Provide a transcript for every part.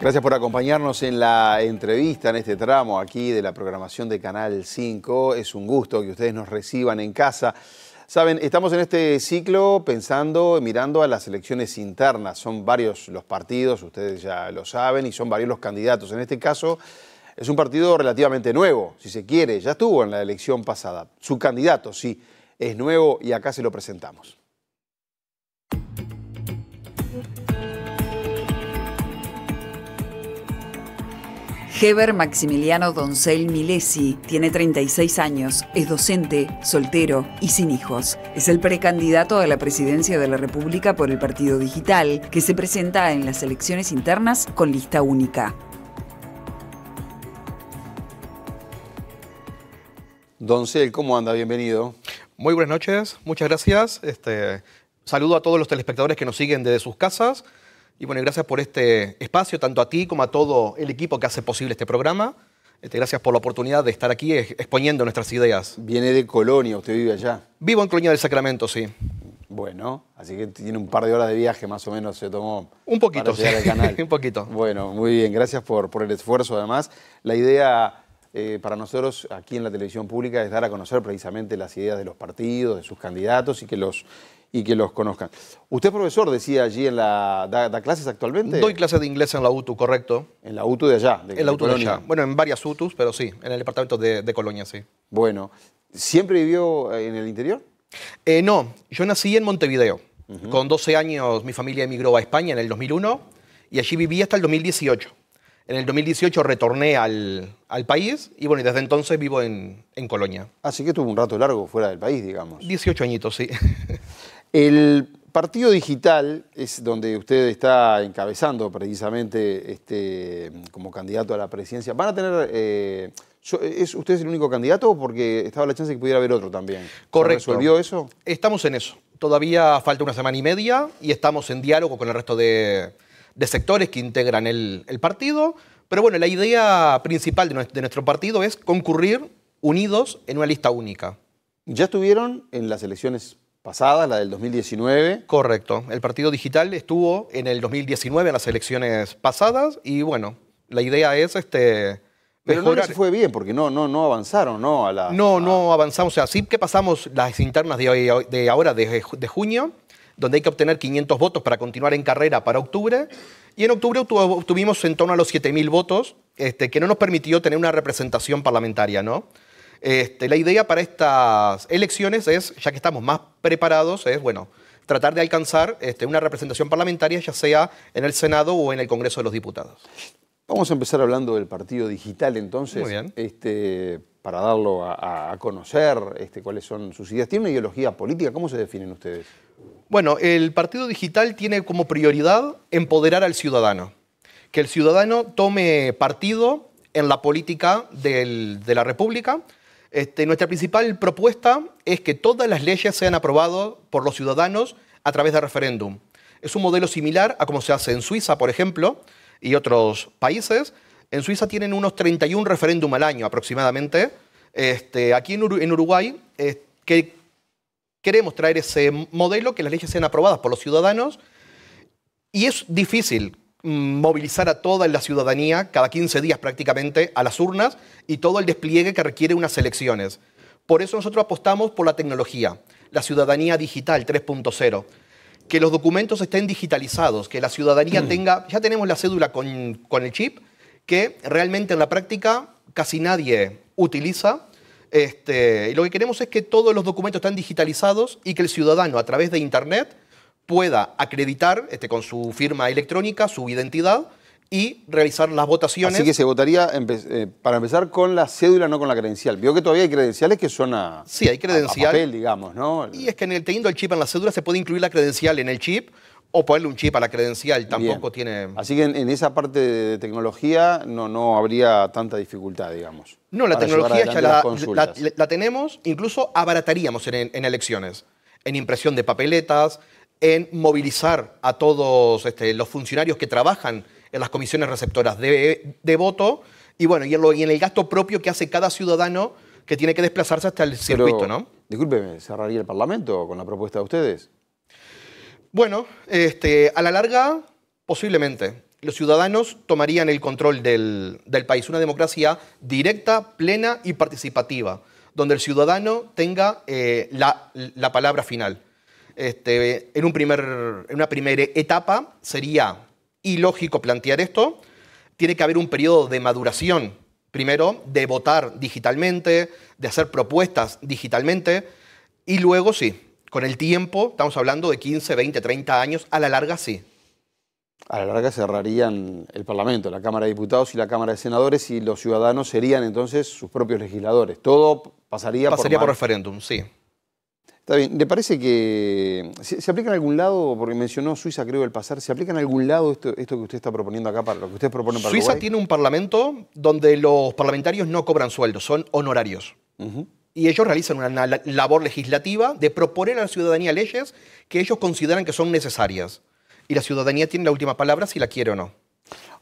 Gracias por acompañarnos en la entrevista, en este tramo aquí de la programación de Canal 5. Es un gusto que ustedes nos reciban en casa. Saben, estamos en este ciclo pensando, mirando a las elecciones internas. Son varios los partidos, ustedes ya lo saben, y son varios los candidatos. En este caso, es un partido relativamente nuevo, si se quiere. Ya estuvo en la elección pasada. Su candidato, sí, es nuevo y acá se lo presentamos. Heber Maximiliano Doncel Milesi tiene 36 años, es docente, soltero y sin hijos. Es el precandidato a la presidencia de la República por el Partido Digital, que se presenta en las elecciones internas con lista única. Doncel, ¿cómo anda? Bienvenido. Muy buenas noches, muchas gracias. Este, saludo a todos los telespectadores que nos siguen desde sus casas. Y bueno, gracias por este espacio, tanto a ti como a todo el equipo que hace posible este programa. Este, gracias por la oportunidad de estar aquí exponiendo nuestras ideas. Viene de Colonia, usted vive allá. Vivo en Colonia del Sacramento, sí. Bueno, así que tiene un par de horas de viaje más o menos se tomó. Un poquito, canal. un poquito. Bueno, muy bien, gracias por, por el esfuerzo además. La idea eh, para nosotros aquí en la televisión pública es dar a conocer precisamente las ideas de los partidos, de sus candidatos y que los y que los conozcan. Usted es profesor, decía allí en la. Da, clases actualmente? Doy clases de inglés en la UTU, correcto. En la UTU de allá. De, en la UTU de, allá. Bueno, en varias UTUs, pero sí, en el departamento de, Colonia, sí. Bueno. ¿Siempre vivió eh, en el interior? Eh, no, yo nací en Montevideo. Con 12 años mi familia emigró a España en el 2001 y allí viví hasta el 2018. En el 2018 retorné al, al país y bueno, y desde entonces vivo en, en Colonia. Así ah, que tuvo un rato largo fuera del país, digamos. 18 añitos, sí. El Partido Digital es donde usted está encabezando precisamente este, como candidato a la presidencia. ¿Van a tener... Eh, ¿Es usted es el único candidato porque estaba la chance de que pudiera haber otro también? Correcto. ¿Resolvió eso? Estamos en eso. Todavía falta una semana y media y estamos en diálogo con el resto de, sectores que integran el, partido. Pero bueno, la idea principal de de nuestro partido es concurrir unidos en una lista única. Ya estuvieron en las elecciones pasada, la del 2019. Correcto. El Partido Digital estuvo en el 2019 en las elecciones pasadas y bueno, la idea es este pero no fue bien porque no no no avanzaron, no No, no avanzamos, o sea, sí que pasamos las internas de, hoy, de ahora de, junio donde hay que obtener 500 votos para continuar en carrera para octubre. Y en octubre obtuvimos en torno a los 7.000 votos, este, que no nos permitió tener una representación parlamentaria, ¿no? Este, la idea para estas elecciones es, ya que estamos más preparados, es, bueno, tratar de alcanzar este, una representación parlamentaria, ya sea en el Senado o en el Congreso de los Diputados. Vamos a empezar hablando del partido digital entonces, este, para darlo a, conocer, este, cuáles son sus ideas. ¿Tiene una ideología política? ¿Cómo se definen ustedes? Bueno, el partido digital tiene como prioridad empoderar al ciudadano, que el ciudadano tome partido en la política de la República, este, nuestra principal propuesta es que todas las leyes sean aprobadas por los ciudadanos a través de referéndum. Es un modelo similar a como se hace en Suiza, por ejemplo, y otros países. En Suiza tienen unos 31 referéndum al año aproximadamente. Este, aquí en, Uruguay queremos traer ese modelo, que las leyes sean aprobadas por los ciudadanos. Y es difícil, Mm, movilizar a toda la ciudadanía cada 15 días prácticamente a las urnas y todo el despliegue que requiere unas elecciones. Por eso nosotros apostamos por la tecnología, la ciudadanía digital 3.0, que los documentos estén digitalizados, que la ciudadanía mm. tenga, ya tenemos la cédula con, el chip, que realmente en la práctica casi nadie utiliza. Este, y lo que queremos es que todos los documentos estén digitalizados y que el ciudadano a través de Internet pueda acreditar este, con su firma electrónica su identidad y realizar las votaciones. Así que se votaría eh, para empezar con la cédula, no con la credencial. Vio que todavía hay credenciales que son a, hay papel, digamos, ¿no? Y es que en el, teniendo el chip en la cédula se puede incluir la credencial en el chip o ponerle un chip a la credencial, tampoco tiene... Así que en, esa parte de tecnología no, no habría tanta dificultad, digamos. No, la tecnología ya la, tenemos, incluso abarataríamos en elecciones, en impresión de papeletas, en movilizar a todos este, los funcionarios que trabajan en las comisiones receptoras de, voto y bueno, y en, el gasto propio que hace cada ciudadano que tiene que desplazarse hasta el circuito, ¿no? ¿cerraría el Parlamento con la propuesta de ustedes? Bueno, este, a la larga, posiblemente. Los ciudadanos tomarían el control del, país, una democracia directa, plena y participativa, donde el ciudadano tenga eh, la palabra final. Este, en, una primera etapa sería ilógico plantear esto. Tiene que haber un periodo de maduración, primero, de votar digitalmente, de hacer propuestas digitalmente, y luego sí, con el tiempo, estamos hablando de 15, 20, 30 años, a la larga sí. A la larga cerrarían el Parlamento, la Cámara de Diputados y la Cámara de Senadores y los ciudadanos serían entonces sus propios legisladores. Todo pasaría, por... Pasaría por referéndum, sí. Está bien, ¿le parece que se, aplica en algún lado, porque mencionó Suiza creo el pasar, ¿se aplica en algún lado esto, que usted está proponiendo acá, para lo que usted propone para Suiza tiene un parlamento donde los parlamentarios no cobran sueldos, son honorarios. Y ellos realizan una labor legislativa de proponer a la ciudadanía leyes que ellos consideran que son necesarias. Y la ciudadanía tiene la última palabra si la quiere o no.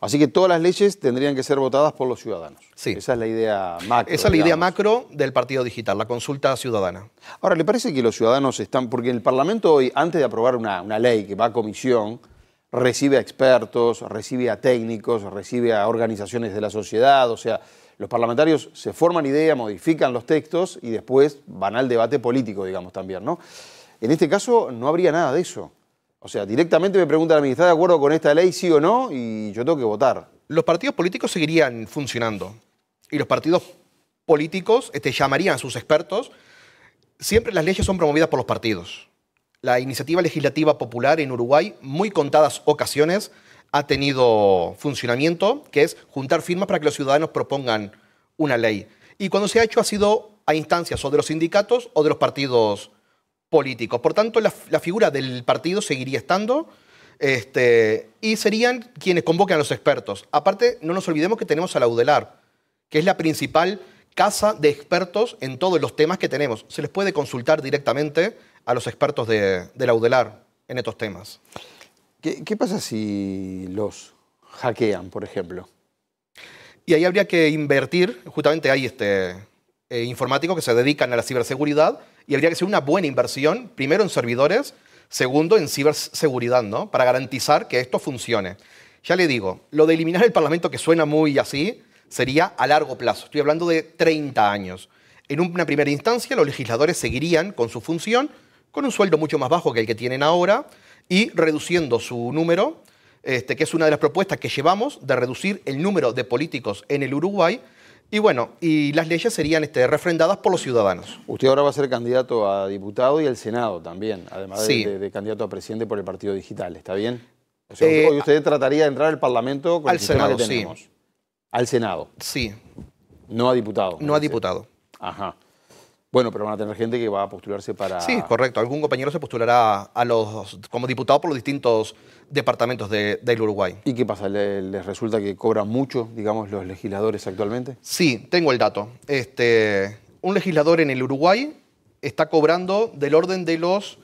Así que todas las leyes tendrían que ser votadas por los ciudadanos. Sí. Esa es la idea macro. Esa es la idea macro del Partido Digital, la consulta ciudadana. Ahora, ¿le parece que los ciudadanos están, porque el Parlamento hoy, antes de aprobar una, ley que va a comisión, recibe a expertos, recibe a técnicos, recibe a organizaciones de la sociedad, o sea, los parlamentarios se forman idea, modifican los textos y después van al debate político, digamos, también, ¿no? En este caso no habría nada de eso. O sea, directamente me pregunta la ministra, ¿de acuerdo con esta ley, sí o no? Y yo tengo que votar. Los partidos políticos seguirían funcionando. Y los partidos políticos este, llamarían a sus expertos. Siempre las leyes son promovidas por los partidos. La iniciativa legislativa popular en Uruguay, muy contadas ocasiones, ha tenido funcionamiento, que es juntar firmas para que los ciudadanos propongan una ley. Y cuando se ha hecho ha sido a instancias o de los sindicatos o de los partidos políticos. Por tanto, la, figura del partido seguiría estando este, y serían quienes convoquen a los expertos. Aparte, no nos olvidemos que tenemos a la que es la principal casa de expertos en todos los temas que tenemos. Se les puede consultar directamente a los expertos de, de la UDELAR en estos temas. ¿Qué, ¿Qué pasa si los hackean, por ejemplo? Y ahí habría que invertir, justamente ahí... este, informático eh, informáticos que se dedican a la ciberseguridad y habría que ser una buena inversión, primero en servidores, segundo en ciberseguridad, ¿no? Para garantizar que esto funcione. Ya le digo, lo de eliminar el Parlamento, que suena muy así, sería a largo plazo. Estoy hablando de 30 años. En una primera instancia, los legisladores seguirían con su función, con un sueldo mucho más bajo que el que tienen ahora y reduciendo su número, este, que es una de las propuestas que llevamos de reducir el número de políticos en el Uruguay y bueno, y las leyes serían este, refrendadas por los ciudadanos. Usted ahora va a ser candidato a diputado y al Senado también, además de, candidato a presidente por el Partido Digital, ¿está bien? O sea, eh, usted trataría de entrar al Parlamento con el Senado, que tenemos. Al Senado. Sí. No a diputado. No a diputado. Ajá. Bueno, pero van a tener gente que va a postularse para... Sí, correcto. Algún compañero se postulará a los, como diputado por los distintos departamentos de, del Uruguay. ¿Y qué pasa? ¿Les, resulta que cobran mucho, digamos, los legisladores actualmente? Sí, tengo el dato. Este, un legislador en el Uruguay está cobrando del orden de los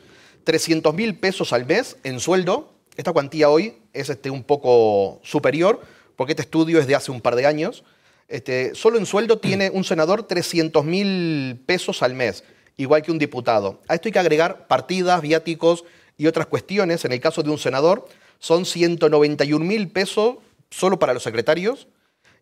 300 mil pesos al mes en sueldo. Esta cuantía hoy es este, un poco superior, porque este estudio es de hace un par de años este, solo en sueldo tiene un senador 300 mil pesos al mes, igual que un diputado. A esto hay que agregar partidas, viáticos y otras cuestiones. En el caso de un senador, son 191 mil pesos solo para los secretarios.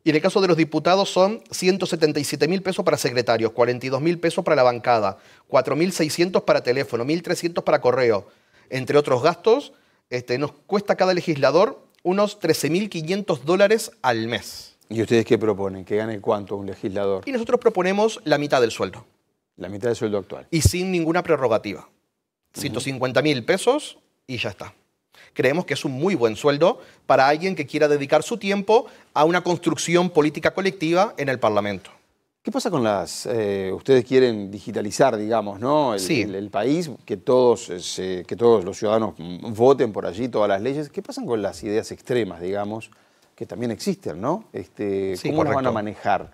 Y en el caso de los diputados son 177 mil pesos para secretarios, 42 mil pesos para la bancada, 4.600 para teléfono, 1.300 para correo. Entre otros gastos, este, nos cuesta cada legislador unos 13.500 dólares al mes. ¿Y ustedes qué proponen? ¿Que gane cuánto un legislador? Y nosotros proponemos la mitad del sueldo. La mitad del sueldo actual. Y sin ninguna prerrogativa. 150 mil pesos y ya está. Creemos que es un muy buen sueldo para alguien que quiera dedicar su tiempo a una construcción política colectiva en el Parlamento. ¿Qué pasa con las... Eh, ustedes quieren digitalizar, digamos, ¿no? El, sí. el, país, que todos, eh, que todos los ciudadanos voten por allí todas las leyes. ¿Qué pasa con las ideas extremas, digamos? que también existen, ¿no? Este, ¿Cómo van a manejar?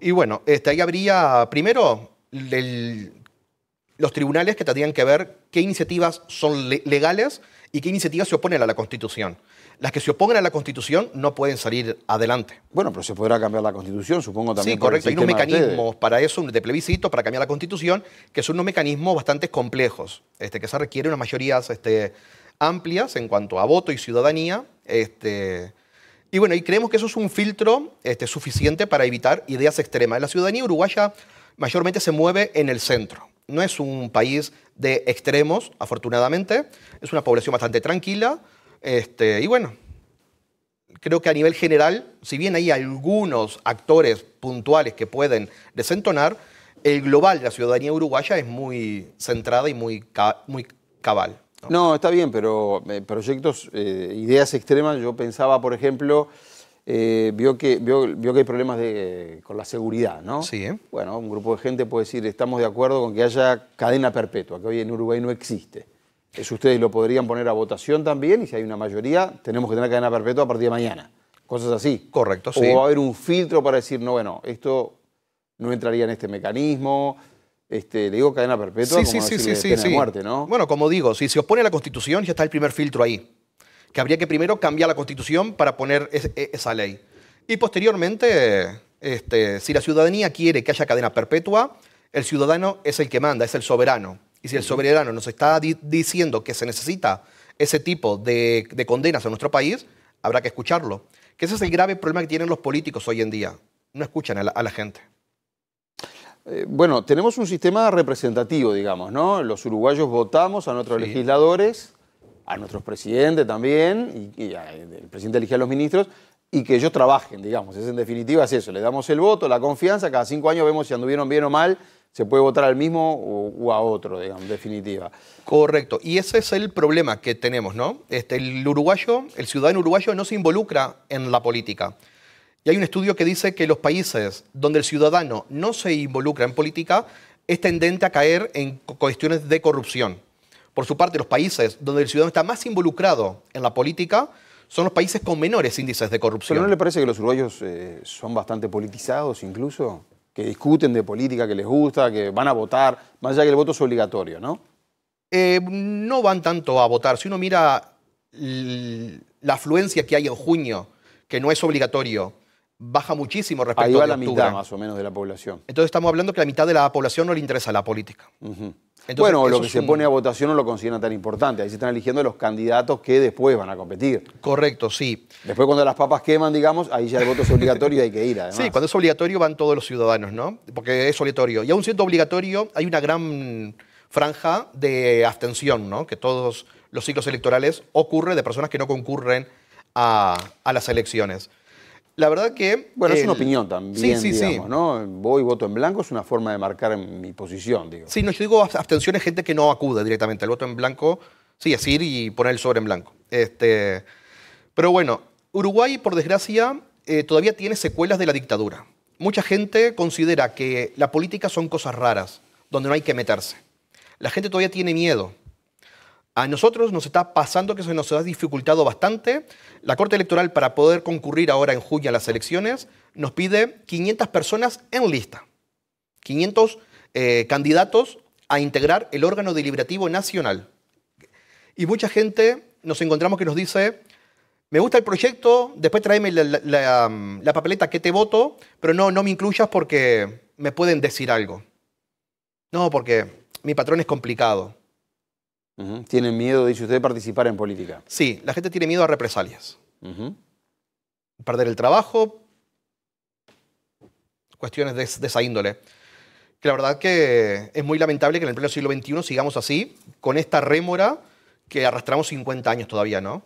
Y bueno, este, ahí habría primero los tribunales que tendrían que ver qué iniciativas son legales y qué iniciativas se oponen a la Constitución. Las que se opongan a la Constitución no pueden salir adelante. Bueno, pero se podrá cambiar la Constitución, supongo también. Sí, correcto. Hay unos mecanismos para eso, de plebiscito, para cambiar la Constitución, que son unos mecanismos bastante complejos, este, que se requiere unas mayorías este, amplias en cuanto a voto y ciudadanía. Este, y bueno, y creemos que eso es un filtro este, suficiente para evitar ideas extremas. La ciudadanía uruguaya mayormente se mueve en el centro. No es un país de extremos, afortunadamente. Es una población bastante tranquila. Este, y bueno, creo que a nivel general, si bien hay algunos actores puntuales que pueden desentonar, el global de la ciudadanía uruguaya es muy centrada y muy, muy cabal. No, está bien, pero eh, proyectos, eh, ideas extremas, yo pensaba, por ejemplo, eh, vio, que, vio, que hay problemas con la seguridad, ¿no? Sí. Bueno, un grupo de gente puede decir, estamos de acuerdo con que haya cadena perpetua, que hoy en Uruguay no existe. Eso ustedes lo podrían poner a votación también, y si hay una mayoría, tenemos que tener cadena perpetua a partir de mañana. Cosas así. Correcto, sí. O va a haber un filtro para decir, no, bueno, esto no entraría en este mecanismo, este, le digo cadena perpetua, sí, como sí, sí, sí, muerte, ¿no? Bueno, como digo, si se opone a la Constitución, ya está el primer filtro ahí. Que habría que primero cambiar la Constitución para poner e, esa ley. Y posteriormente, este, si la ciudadanía quiere que haya cadena perpetua, el ciudadano es el que manda, es el soberano. Y si el soberano nos está diciendo que se necesita ese tipo de, condenas en nuestro país, habrá que escucharlo. Que ese es el grave problema que tienen los políticos hoy en día. No escuchan a la gente. Eh, bueno, tenemos un sistema representativo, digamos, ¿no? Los uruguayos votamos a nuestros legisladores, a nuestros presidentes también, y, el presidente elige a los ministros, y que ellos trabajen, digamos. Es en definitiva es eso, le damos el voto, la confianza, cada cinco años vemos si anduvieron bien o mal, se puede votar al mismo o, a otro, digamos, en definitiva. Correcto, y ese es el problema que tenemos, ¿no? Este, el uruguayo, el ciudadano uruguayo no se involucra en la política. Y hay un estudio que dice que los países donde el ciudadano no se involucra en política es tendente a caer en cuestiones de corrupción. Por su parte, los países donde el ciudadano está más involucrado en la política son los países con menores índices de corrupción. ¿Pero no le parece que los uruguayos eh, son bastante politizados incluso? Que discuten de política, que les gusta, que van a votar, más allá que el voto es obligatorio, ¿no? Eh, no van tanto a votar. Si uno mira la afluencia que hay en junio, que no es obligatorio, baja muchísimo respecto a la mitad más o menos de la población. Entonces estamos hablando que la mitad de la población no le interesa la política. bueno, lo que se pone a votación no lo consideran tan importante. Ahí se están eligiendo los candidatos que después van a competir. Correcto, sí. Después cuando las papas queman, digamos, ahí ya el voto es obligatorio y hay que ir. Además. Sí, cuando es obligatorio van todos los ciudadanos, ¿no? Porque es obligatorio. Y aún siendo obligatorio, hay una gran franja de abstención, ¿no? Que todos los ciclos electorales ocurre de personas que no concurren a las elecciones. La verdad que... Bueno, es una opinión también, sí, sí, digamos, sí. ¿no? Voy, voto en blanco, es una forma de marcar mi posición, digo. Sí, no, yo digo abstención gente que no acude directamente al voto en blanco, sí, es ir y poner el sobre en blanco. Este, pero bueno, Uruguay, por desgracia, eh, todavía tiene secuelas de la dictadura. Mucha gente considera que la política son cosas raras, donde no hay que meterse. La gente todavía tiene miedo. A nosotros nos está pasando que eso nos ha dificultado bastante. La Corte Electoral, para poder concurrir ahora en junio a las elecciones, nos pide 500 personas en lista. 500 eh, candidatos a integrar el órgano deliberativo nacional. Y mucha gente nos encontramos que nos dice, me gusta el proyecto, después tráeme la, la papeleta que te voto, pero no, no me incluyas porque me pueden decir algo. No, porque mi patrón es complicado ¿Tienen miedo, dice usted, de participar en política? Sí, la gente tiene miedo a represalias. Perder el trabajo, cuestiones de, esa índole. Que la verdad que es muy lamentable que en el pleno siglo XXI sigamos así, con esta rémora que arrastramos 50 años todavía, ¿no?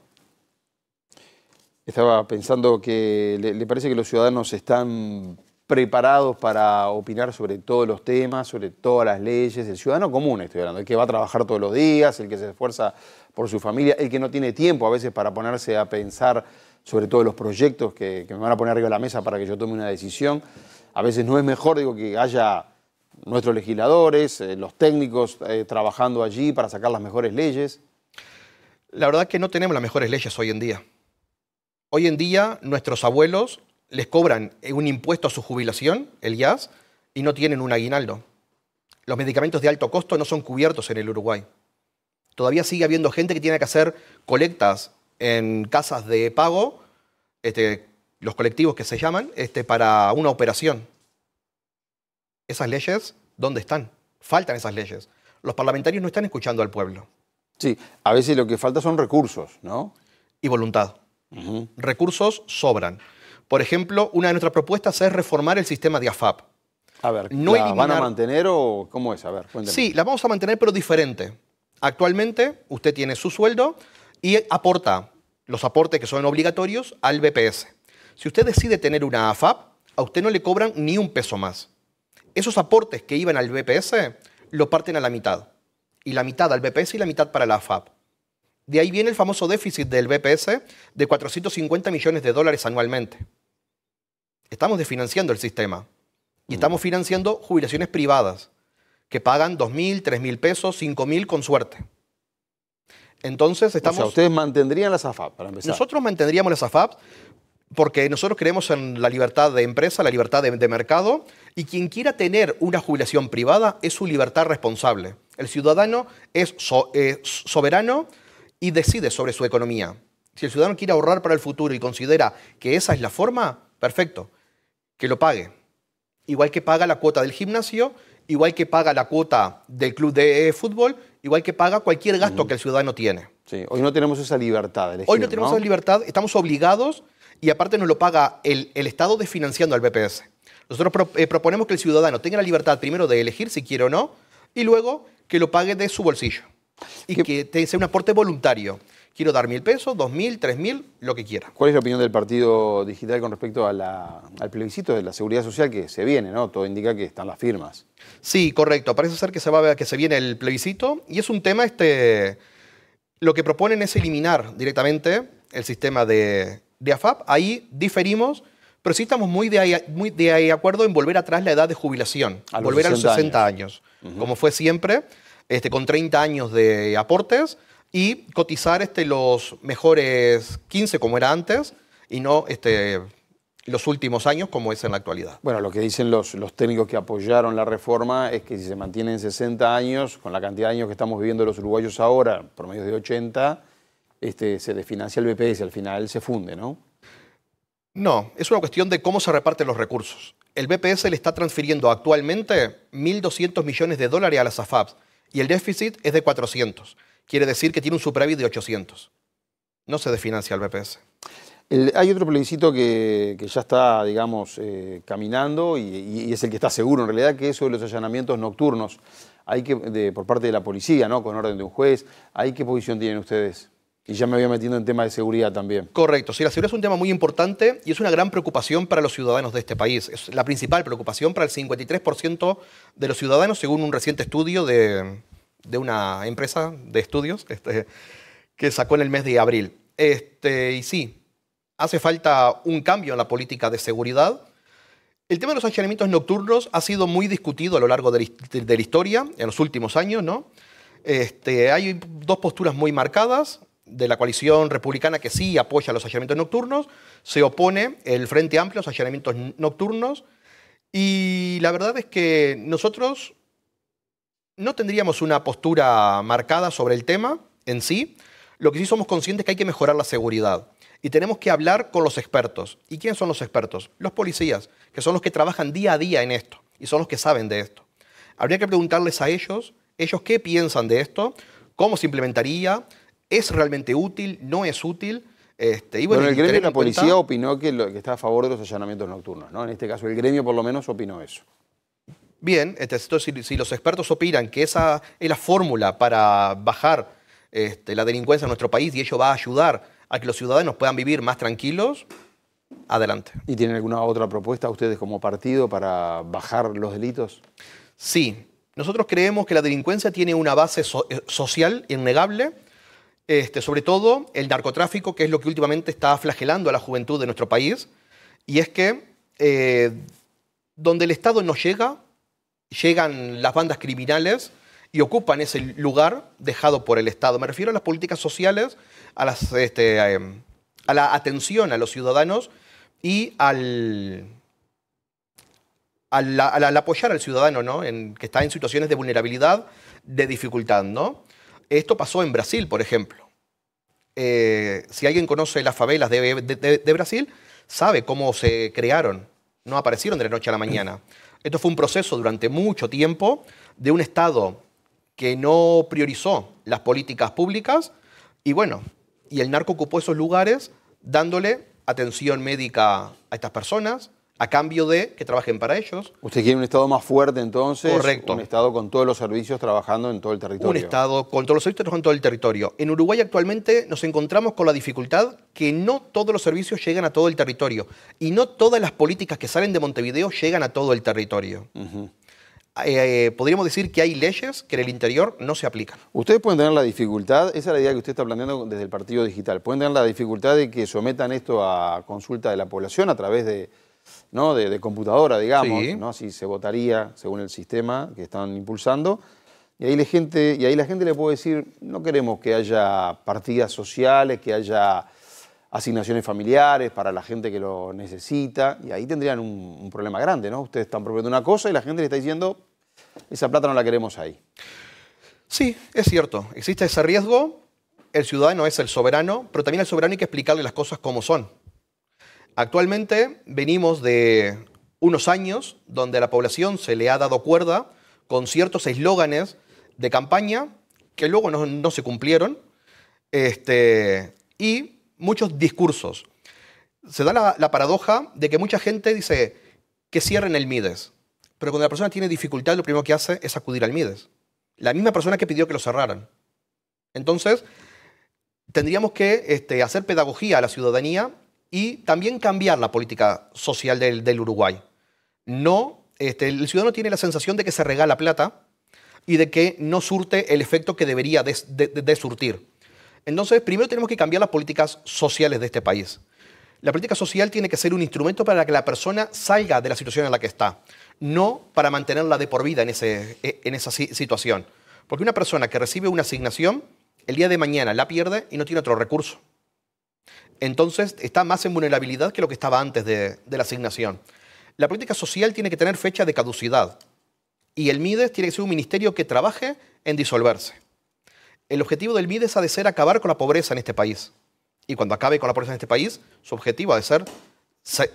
Estaba pensando que le parece que los ciudadanos están preparados para opinar sobre todos los temas, sobre todas las leyes, el ciudadano común estoy hablando, el que va a trabajar todos los días, el que se esfuerza por su familia, el que no tiene tiempo a veces para ponerse a pensar sobre todos los proyectos que, me van a poner arriba de la mesa para que yo tome una decisión. A veces no es mejor, digo, que haya nuestros legisladores, eh, los técnicos eh, trabajando allí para sacar las mejores leyes. La verdad es que no tenemos las mejores leyes hoy en día. Hoy en día nuestros abuelos les cobran eh, un impuesto a su jubilación, el IAS, y no tienen un aguinaldo. Los medicamentos de alto costo no son cubiertos en el Uruguay. Todavía sigue habiendo gente que tiene que hacer colectas en casas de pago, este, los colectivos que se llaman, este, para una operación. Esas leyes, ¿dónde están? Faltan esas leyes. Los parlamentarios no están escuchando al pueblo. Sí, a veces lo que falta son recursos, ¿no? Y voluntad. Recursos sobran. Por ejemplo, una de nuestras propuestas es reformar el sistema de AFAP. A ver, no ¿la van a mantener o cómo es? A ver, Sí, la vamos a mantener, pero diferente. Actualmente, usted tiene su sueldo y aporta los aportes que son obligatorios al BPS. Si usted decide tener una AFAP, a usted no le cobran ni un peso más. Esos aportes que iban al BPS lo parten a la mitad. Y la mitad al BPS y la mitad para la AFAP. De ahí viene el famoso déficit del BPS de 450 millones de dólares anualmente estamos desfinanciando el sistema y estamos financiando jubilaciones privadas que pagan 2.000, 3.000 pesos, 5.000 con suerte. Entonces estamos... O ustedes mantendrían las AFAP Nosotros mantendríamos las AFAP porque nosotros creemos en la libertad de empresa, la libertad de, mercado, y quien quiera tener una jubilación privada es su libertad responsable. El ciudadano es soberano y decide sobre su economía. Si el ciudadano quiere ahorrar para el futuro y considera que esa es la forma, perfecto que lo pague. Igual que paga la cuota del gimnasio, igual que paga la cuota del club de eh, fútbol, igual que paga cualquier gasto que el ciudadano tiene. Sí, hoy no tenemos esa libertad. De elegir, hoy no tenemos esa libertad, estamos obligados y aparte nos lo paga el, el Estado desfinanciando al BPS. Nosotros eh, proponemos que el ciudadano tenga la libertad primero de elegir si quiere o no y luego que lo pague de su bolsillo y que que sea un aporte voluntario quiero dar mil pesos, dos mil, tres mil, lo que quiera. ¿Cuál es la opinión del Partido Digital con respecto al plebiscito de la seguridad social que se viene? ¿no? Todo indica que están las firmas. Sí, correcto. Parece ser que se, va que se viene el plebiscito y es un tema, este, lo que proponen es eliminar directamente el sistema de, AFAP. Ahí diferimos. Pero sí estamos muy de, muy de acuerdo en volver atrás la edad de jubilación, volver a los 60 años, como fue siempre. Este, con 30 años de aportes y cotizar este, los mejores 15 como era antes y no este, los últimos años como es en la actualidad. Bueno, lo que dicen los, técnicos que apoyaron la reforma es que si se mantienen 60 años, con la cantidad de años que estamos viviendo los uruguayos ahora, por medio de 80, este, se desfinancia el BPS, y al final se funde, ¿no? No, es una cuestión de cómo se reparten los recursos. El BPS le está transfiriendo actualmente 1.200 millones de dólares a las AFAPs y el déficit es de 400 quiere decir que tiene un superávit de 800. No se desfinancia el BPS. hay otro plebiscito que, ya está, digamos, eh, caminando y, es el que está seguro en realidad, que es sobre los allanamientos nocturnos. Hay que, por parte de la policía, ¿no? Con orden de un juez. ¿Hay qué posición tienen ustedes? Y ya me voy metiendo en temas de seguridad también. Correcto, sí, la seguridad es un tema muy importante y es una gran preocupación para los ciudadanos de este país. Es la principal preocupación para el 53% de los ciudadanos, según un reciente estudio de, de una empresa de estudios este, que sacó en el mes de abril. Este, y sí, hace falta un cambio en la política de seguridad. El tema de los allanamientos nocturnos ha sido muy discutido a lo largo de la, historia, en los últimos años, ¿no? Este, hay dos posturas muy marcadas de la coalición republicana que sí apoya los allanamientos nocturnos, se opone el Frente Amplio a los allanamientos nocturnos y la verdad es que nosotros no tendríamos una postura marcada sobre el tema en sí. Lo que sí somos conscientes es que hay que mejorar la seguridad. Y tenemos que hablar con los expertos. ¿Y quiénes son los expertos? Los policías, que son los que trabajan día a día en esto y son los que saben de esto. Habría que preguntarles a ellos, ellos qué piensan de esto, cómo se implementaría, es realmente útil, no es útil. Este, y bueno, el gremio de la policía opinó que, está a favor de los allanamientos nocturnos, En este caso, el gremio por lo menos opinó eso. Bien, este, si, los expertos opinan que esa es la fórmula para bajar este, la delincuencia en nuestro país y ello va a ayudar a que los ciudadanos puedan vivir más tranquilos, adelante. ¿Y tienen alguna otra propuesta ustedes como partido para bajar los delitos? Sí, nosotros creemos que la delincuencia tiene una base eh, social innegable, este, sobre todo el narcotráfico, que es lo que últimamente está flagelando a la juventud de nuestro país, y es que eh, donde el Estado no llega, llegan las bandas criminales y ocupan ese lugar dejado por el Estado. Me refiero a las políticas sociales, a, este, em, la atención a los ciudadanos y al, apoyar al ciudadano en, que está en situaciones de vulnerabilidad, de dificultad. Esto pasó en Brasil, por ejemplo. Eh, si alguien conoce las favelas de Brasil, sabe cómo se crearon. No aparecieron de la noche a la mañana. Esto fue un proceso durante mucho tiempo de un Estado que no priorizó las políticas públicas y bueno, y el narco ocupó esos lugares dándole atención médica a estas personas, a cambio de que trabajen para ellos. Usted quiere un Estado más fuerte entonces. Correcto. Un Estado con todos los servicios trabajando en todo el territorio. Un Estado con todos los servicios trabajando en todo el territorio. En Uruguay actualmente nos encontramos con la dificultad que no todos los servicios llegan a todo el territorio y no todas las políticas que salen de Montevideo llegan a todo el territorio. Eh, eh, podríamos decir que hay leyes que en el interior no se aplican. Ustedes pueden tener la dificultad, esa es la idea que usted está planteando desde el Partido Digital, pueden tener la dificultad de que sometan esto a consulta de la población a través de de, computadora, digamos, así ¿no? se votaría según el sistema que están impulsando. Y ahí, la gente, y ahí la gente le puede decir, no queremos que haya partidas sociales, que haya asignaciones familiares para la gente que lo necesita, y ahí tendrían un, problema grande, ¿no? Ustedes están proponiendo una cosa y la gente le está diciendo, esa plata no la queremos ahí. Sí, es cierto, existe ese riesgo, el ciudadano es el soberano, pero también el soberano hay que explicarle las cosas como son. Actualmente venimos de unos años donde a la población se le ha dado cuerda con ciertos eslóganes de campaña que luego no, se cumplieron este, y muchos discursos. Se da la, paradoja de que mucha gente dice que cierren el Mides, pero cuando la persona tiene dificultad lo primero que hace es acudir al Mides. La misma persona que pidió que lo cerraran. Entonces, tendríamos que este, hacer pedagogía a la ciudadanía y también cambiar la política social del, Uruguay. No, este, el ciudadano tiene la sensación de que se regala plata y de que no surte el efecto que debería de, surtir. Entonces, primero tenemos que cambiar las políticas sociales de este país. La política social tiene que ser un instrumento para que la persona salga de la situación en la que está, no para mantenerla de por vida en esa situación. Porque una persona que recibe una asignación, el día de mañana la pierde y no tiene otro recurso entonces está más en vulnerabilidad que lo que estaba antes de, la asignación. La política social tiene que tener fecha de caducidad y el MIDES tiene que ser un ministerio que trabaje en disolverse. El objetivo del MIDES ha de ser acabar con la pobreza en este país. Y cuando acabe con la pobreza en este país, su objetivo ha de ser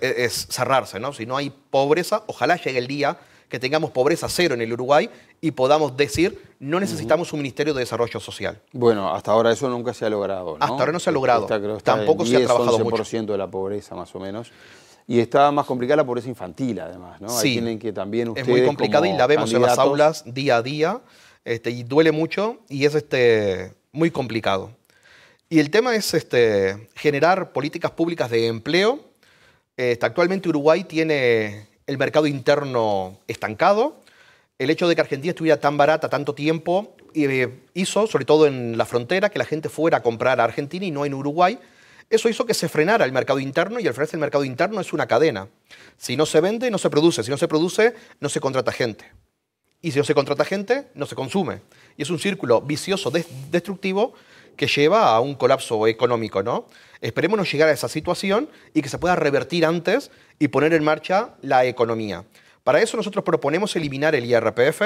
eh, cerrarse, Si no hay pobreza, ojalá llegue el día que tengamos pobreza cero en el Uruguay y podamos decir, no necesitamos un Ministerio de Desarrollo Social. Bueno, hasta ahora eso nunca se ha logrado. Hasta ahora no se ha logrado. Tampoco se ha trabajado 11 de la pobreza, más o menos. Y está más complicada la pobreza infantil, además, ¿no? Sí, que también es muy complicada y la vemos en las aulas día a día este, y duele mucho y es este, muy complicado. Y el tema es este, generar políticas públicas de empleo. Este, actualmente Uruguay tiene el mercado interno estancado, el hecho de que Argentina estuviera tan barata tanto tiempo eh, hizo, sobre todo en la frontera, que la gente fuera a comprar a Argentina y no en Uruguay. Eso hizo que se frenara el mercado interno y al frente el mercado interno es una cadena. Si no se vende, no se produce. Si no se produce, no se contrata gente. Y si no se contrata gente, no se consume. Y es un círculo vicioso, destructivo, que lleva a un colapso económico, ¿no? Esperemos no llegar a esa situación y que se pueda revertir antes y poner en marcha la economía. Para eso nosotros proponemos eliminar el IRPF.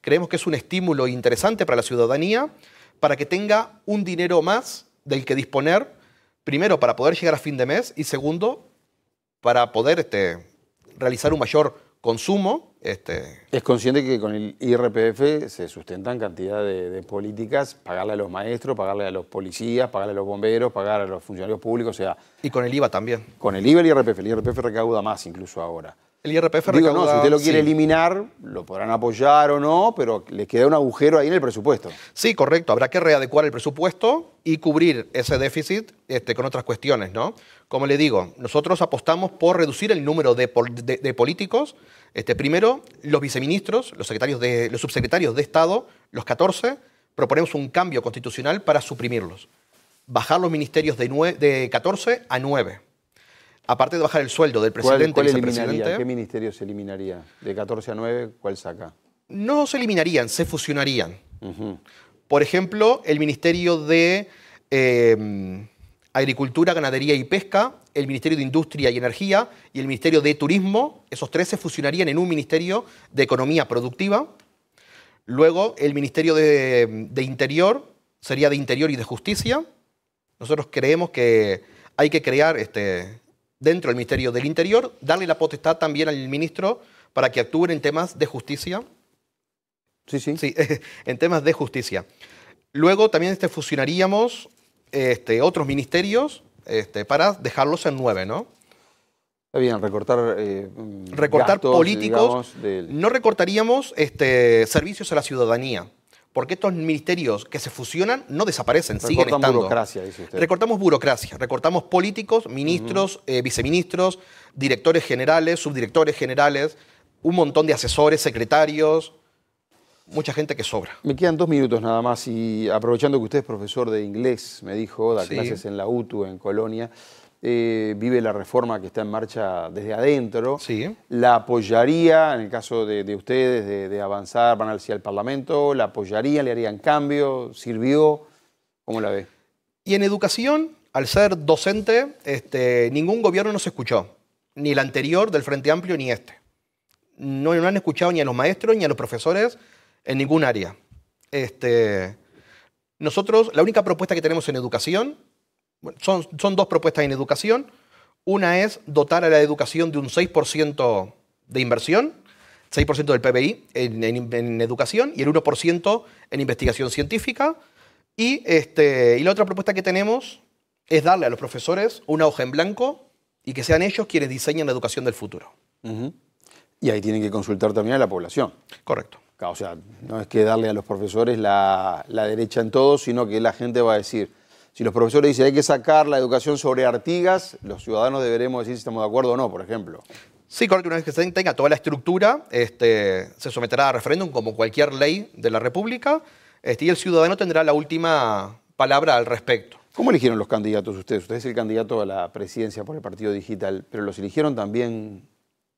Creemos que es un estímulo interesante para la ciudadanía para que tenga un dinero más del que disponer, primero para poder llegar a fin de mes y segundo para poder este, realizar un mayor consumo. Este... Es consciente que con el IRPF se sustentan cantidad de, políticas, pagarle a los maestros, pagarle a los policías, pagarle a los bomberos, pagarle a los funcionarios públicos, o sea... Y con el IVA también. Con el IVA y el IRPF, el IRPF recauda más incluso ahora. El IRPF Digo, no, si usted lo quiere eliminar, lo podrán apoyar o no, pero le queda un agujero ahí en el presupuesto. Sí, correcto. Habrá que readecuar el presupuesto y cubrir ese déficit este, con otras cuestiones, ¿no? Como le digo, nosotros apostamos por reducir el número de, políticos. Este, primero, los viceministros, los, secretarios de, los subsecretarios de Estado, los 14, proponemos un cambio constitucional para suprimirlos. Bajar los ministerios de, de 14 a 9 aparte de bajar el sueldo del presidente ¿Cuál, cuál eliminaría? ¿Qué ministerio se eliminaría? ¿De 14 a 9 cuál saca? No se eliminarían, se fusionarían. Por ejemplo, el Ministerio de em, Agricultura, Ganadería y Pesca, el Ministerio de Industria y Energía y el Ministerio de Turismo, esos tres se fusionarían en un Ministerio de Economía Productiva. Luego, el Ministerio de, de Interior sería de Interior y de Justicia. Nosotros creemos que hay que crear este, dentro del Ministerio del Interior, darle la potestad también al ministro para que actúe en temas de justicia. Sí, sí. Sí, en temas de justicia. Luego también este, fusionaríamos este, otros ministerios este, para dejarlos en nueve, ¿no? Está bien, recortar. Eh, recortar políticos. No recortaríamos este, servicios a la ciudadanía. Porque estos ministerios que se fusionan no desaparecen, siguen estando. burocracia, Recortamos burocracia, recortamos políticos, ministros, eh, viceministros, directores generales, subdirectores generales, un montón de asesores, secretarios, mucha gente que sobra. Me quedan dos minutos nada más y aprovechando que usted es profesor de inglés, me dijo, da clases en la UTU, en Colonia. Eh, vive la reforma que está en marcha desde adentro. ¿La apoyaría, en el caso de, ustedes, de, avanzar, van hacia al Parlamento? ¿La apoyaría? ¿Le harían cambio? ¿Sirvió? ¿Cómo la ve? Y en educación, al ser docente, este, ningún gobierno nos escuchó, ni el anterior del Frente Amplio ni este. No, han escuchado ni a los maestros ni a los profesores en ningún área. Este, nosotros, la única propuesta que tenemos en educación son, dos propuestas en educación. Una es dotar a la educación de un 6% de inversión, 6% del PBI en, educación y el 1% en investigación científica. Este, y, la otra propuesta que tenemos es darle a los profesores una hoja en blanco y que sean ellos quienes diseñen la educación del futuro. Y ahí tienen que consultar también a la población. Correcto. O sea, no es que darle a los profesores la derecha en todo, sino que la gente va a decir, si los profesores dicen hay que sacar la educación sobre Artigas, los ciudadanos deberemos decir si estamos de acuerdo o no, por ejemplo. Sí, que Una vez que se tenga toda la estructura, este, se someterá a referéndum como cualquier ley de la República este, y el ciudadano tendrá la última palabra al respecto. ¿Cómo eligieron los candidatos ustedes? Usted es el candidato a la presidencia por el Partido Digital, pero los eligieron también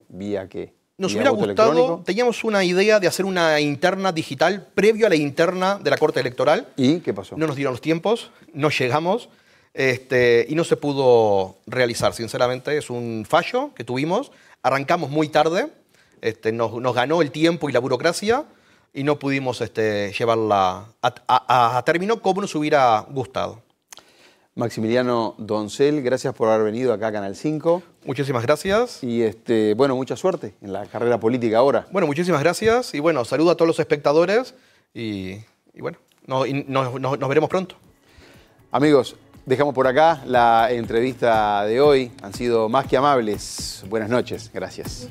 vía qué? Nos hubiera gustado, teníamos una idea de hacer una interna digital previo a la interna de la Corte Electoral. ¿Y qué pasó? No nos dieron los tiempos, no llegamos este, y no se pudo realizar. Sinceramente, es un fallo que tuvimos. Arrancamos muy tarde, este, nos, ganó el tiempo y la burocracia y no pudimos este, llevarla a, a término como nos hubiera gustado. Maximiliano Doncel, gracias por haber venido acá a Canal 5. Muchísimas gracias. Y este, bueno, mucha suerte en la carrera política ahora. Bueno, muchísimas gracias y bueno, saludo a todos los espectadores y, bueno, nos veremos pronto. Amigos, dejamos por acá la entrevista de hoy. Han sido más que amables. Buenas noches, gracias.